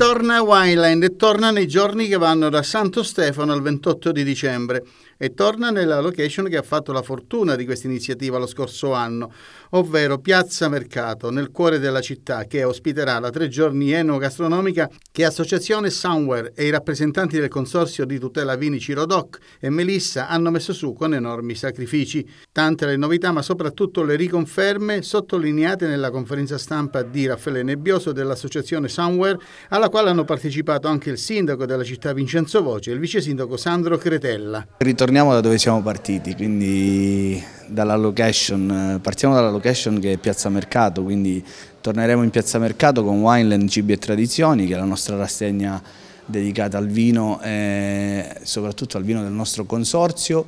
Torna a Wineland e torna nei giorni che vanno da Santo Stefano al 28 di dicembre e torna nella location che ha fatto la fortuna di questa iniziativa lo scorso anno, ovvero Piazza Mercato, nel cuore della città, che ospiterà la tre giorni enogastronomica che Associazione Somewhere e i rappresentanti del consorzio di tutela vini Cirodoc e Melissa hanno messo su con enormi sacrifici. Tante le novità, ma soprattutto le riconferme sottolineate nella conferenza stampa di Raffaele Nebbioso dell'Associazione Somewhere, alla quale hanno partecipato anche il sindaco della città Vincenzo Voce e il vice sindaco Sandro Cretella. Ritorn- ritorniamo da dove siamo partiti, quindi dalla location, eh, partiamo dalla location che è Piazza Mercato, quindi torneremo in Piazza Mercato con Wineland Cibi e Tradizioni, che è la nostra rassegna dedicata al vino e soprattutto al vino del nostro consorzio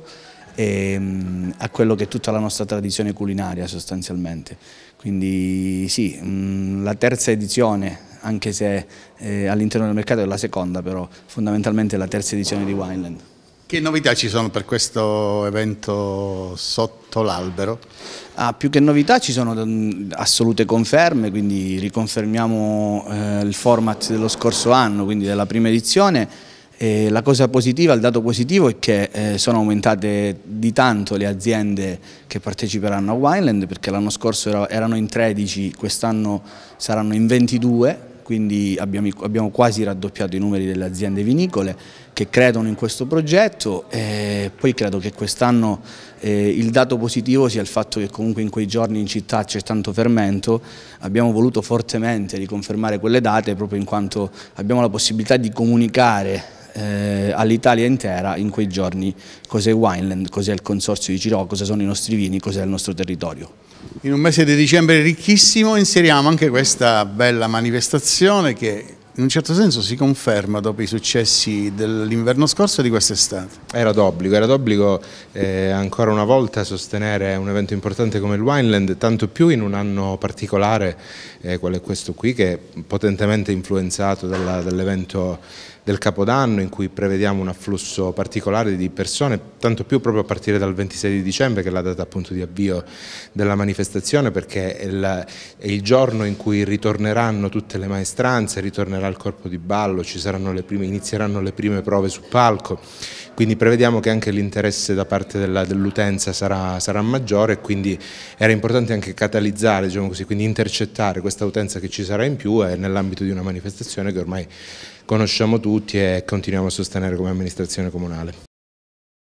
e mm, a quello che è tutta la nostra tradizione culinaria sostanzialmente. Quindi sì, mm, la terza edizione, anche se eh, all'interno del mercato è la seconda, però fondamentalmente è la terza edizione di Wineland. Che novità ci sono per questo evento sotto l'albero? Ah, più che novità ci sono mm, assolute conferme, quindi riconfermiamo eh, il format dello scorso anno, quindi della prima edizione. E la cosa positiva, il dato positivo è che eh, sono aumentate di tanto le aziende che parteciperanno a Wineland perché l'anno scorso erano in 13, quest'anno saranno in 22 quindi abbiamo, abbiamo quasi raddoppiato i numeri delle aziende vinicole che credono in questo progetto e eh, poi credo che quest'anno eh, il dato positivo sia il fatto che comunque in quei giorni in città c'è tanto fermento, abbiamo voluto fortemente riconfermare quelle date proprio in quanto abbiamo la possibilità di comunicare eh, all'Italia intera in quei giorni cos'è Wineland, cos'è il consorzio di Ciro, cosa sono i nostri vini, cos'è il nostro territorio. In un mese di dicembre ricchissimo inseriamo anche questa bella manifestazione che in un certo senso si conferma dopo i successi dell'inverno scorso e di quest'estate. Era d'obbligo, era d'obbligo eh, ancora una volta sostenere un evento importante come il Wineland, tanto più in un anno particolare, eh, quale questo qui, che è potentemente influenzato dall'evento dall del Capodanno in cui prevediamo un afflusso particolare di persone, tanto più proprio a partire dal 26 di dicembre che è la data appunto di avvio della manifestazione perché è il, è il giorno in cui ritorneranno tutte le maestranze, ritornerà il corpo di ballo, le prime, inizieranno le prime prove su palco, quindi prevediamo che anche l'interesse da parte dell'utenza dell sarà, sarà, maggiore e quindi era importante anche catalizzare, diciamo così, quindi intercettare questa utenza che ci sarà in più e eh, nell'ambito di una manifestazione che ormai conosciamo tutti e continuiamo a sostenere come amministrazione comunale.